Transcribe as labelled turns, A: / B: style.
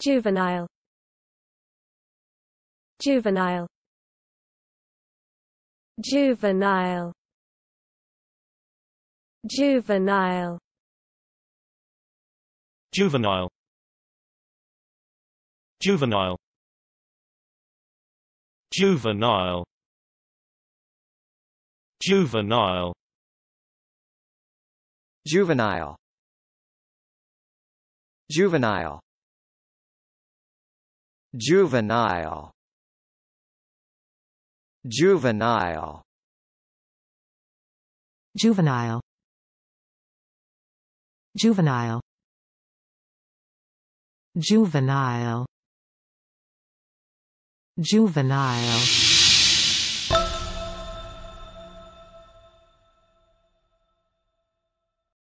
A: juvenile juvenile juvenile juvenile juvenile juvenile juvenile juvenile juvenile juvenile juvenile juvenile juvenile juvenile
B: juvenile juvenile